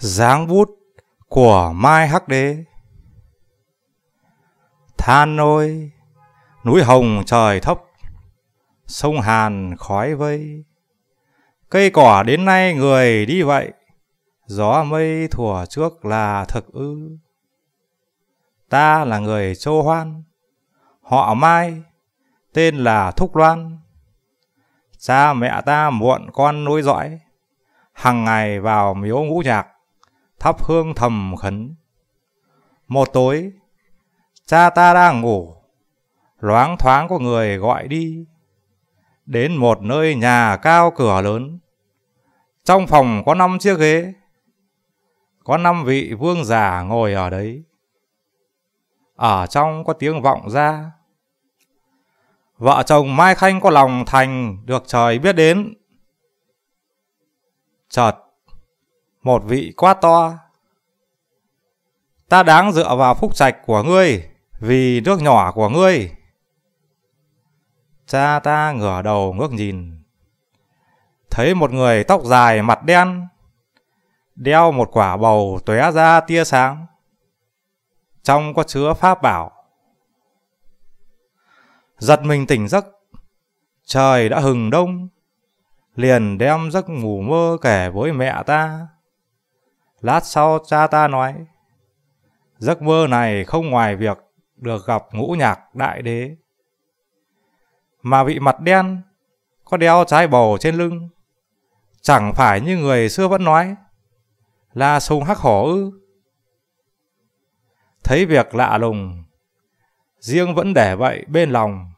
dáng bút của Mai Hắc Đế. Than ôi, núi hồng trời thấp, sông Hàn khói vây. Cây cỏ đến nay người đi vậy, gió mây thủa trước là thực ư. Ta là người châu hoan, họ Mai, tên là Thúc Loan. Cha mẹ ta muộn con nối dõi, hằng ngày vào miếu ngũ nhạc thắp hương thầm khấn. Một tối, cha ta đang ngủ, loáng thoáng có người gọi đi. Đến một nơi nhà cao cửa lớn. Trong phòng có năm chiếc ghế. Có năm vị vương giả ngồi ở đấy. Ở trong có tiếng vọng ra. Vợ chồng Mai Khanh có lòng thành được trời biết đến. Chợt một vị quá to. Ta đáng dựa vào phúc trạch của ngươi, vì nước nhỏ của ngươi. Cha ta ngửa đầu ngước nhìn, thấy một người tóc dài mặt đen, đeo một quả bầu tóe ra tia sáng. Trong có chứa pháp bảo. Giật mình tỉnh giấc, trời đã hừng đông, liền đem giấc ngủ mơ kể với mẹ ta. Lát sau cha ta nói, giấc mơ này không ngoài việc được gặp ngũ nhạc đại đế. Mà vị mặt đen, có đeo trái bầu trên lưng, chẳng phải như người xưa vẫn nói, là sùng hắc hổ ư. Thấy việc lạ lùng, riêng vẫn để vậy bên lòng.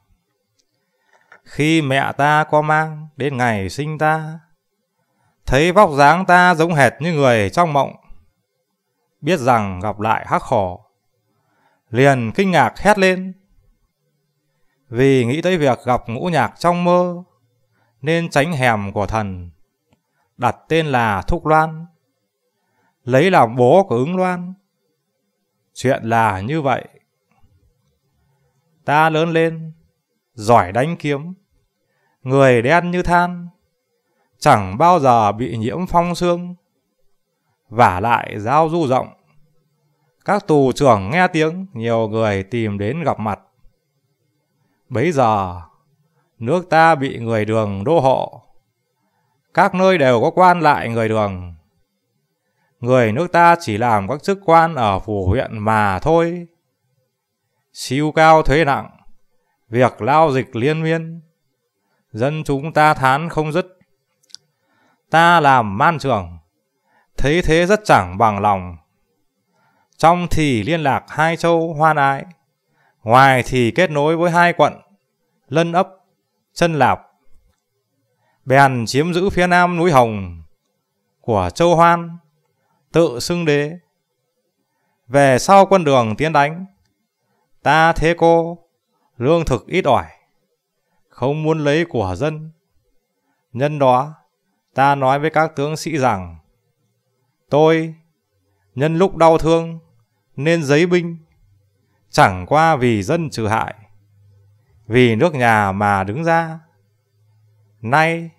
Khi mẹ ta có mang đến ngày sinh ta, thấy vóc dáng ta giống hệt như người trong mộng. Biết rằng gặp lại hắc khổ, liền kinh ngạc hét lên. Vì nghĩ tới việc gặp ngũ nhạc trong mơ, nên tránh hẻm của thần, đặt tên là Thúc Loan, lấy làm bố của ứng Loan. Chuyện là như vậy. Ta lớn lên, giỏi đánh kiếm, người đen như than, chẳng bao giờ bị nhiễm phong xương Vả lại giao du rộng, các tù trưởng nghe tiếng nhiều người tìm đến gặp mặt. Bấy giờ, nước ta bị người đường đô hộ, các nơi đều có quan lại người đường. Người nước ta chỉ làm các chức quan ở phủ huyện mà thôi. Siêu cao thuế nặng, việc lao dịch liên miên, dân chúng ta thán không dứt ta làm man trường, thấy thế rất chẳng bằng lòng. Trong thì liên lạc hai châu hoan ái, ngoài thì kết nối với hai quận, lân ấp, chân lạp. Bèn chiếm giữ phía nam núi Hồng của châu hoan, tự xưng đế. Về sau quân đường tiến đánh, ta thế cô, lương thực ít ỏi, không muốn lấy của dân. Nhân đó, ta nói với các tướng sĩ rằng tôi nhân lúc đau thương nên giấy binh chẳng qua vì dân trừ hại vì nước nhà mà đứng ra nay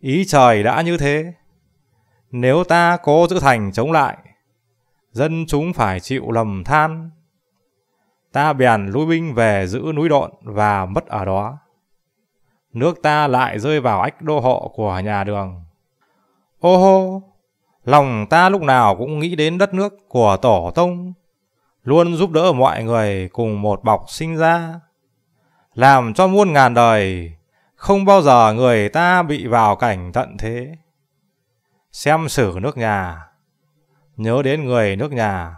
ý trời đã như thế nếu ta cố giữ thành chống lại dân chúng phải chịu lầm than ta bèn lui binh về giữ núi độn và mất ở đó nước ta lại rơi vào ách đô hộ của nhà đường Ô hô, lòng ta lúc nào cũng nghĩ đến đất nước của Tổ Tông, luôn giúp đỡ mọi người cùng một bọc sinh ra, làm cho muôn ngàn đời không bao giờ người ta bị vào cảnh tận thế. Xem sử nước nhà, nhớ đến người nước nhà,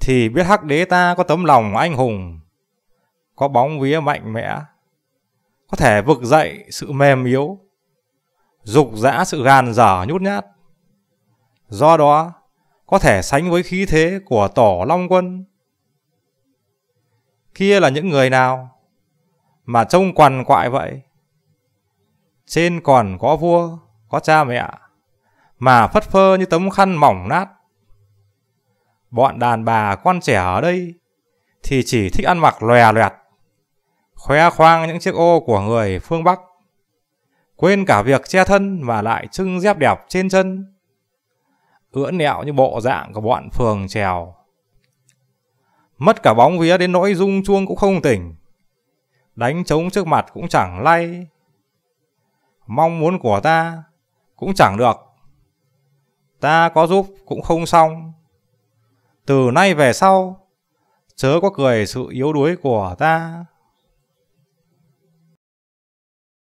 thì biết hắc đế ta có tấm lòng anh hùng, có bóng vía mạnh mẽ, có thể vực dậy sự mềm yếu dục dã sự gàn dở nhút nhát. Do đó, có thể sánh với khí thế của tổ Long Quân. Kia là những người nào mà trông quằn quại vậy? Trên còn có vua, có cha mẹ, mà phất phơ như tấm khăn mỏng nát. Bọn đàn bà con trẻ ở đây thì chỉ thích ăn mặc lòe loẹt, khoe khoang những chiếc ô của người phương Bắc quên cả việc che thân và lại trưng dép đẹp trên chân. Ưỡn nẹo như bộ dạng của bọn phường trèo. Mất cả bóng vía đến nỗi rung chuông cũng không tỉnh. Đánh trống trước mặt cũng chẳng lay. Mong muốn của ta cũng chẳng được. Ta có giúp cũng không xong. Từ nay về sau, chớ có cười sự yếu đuối của ta.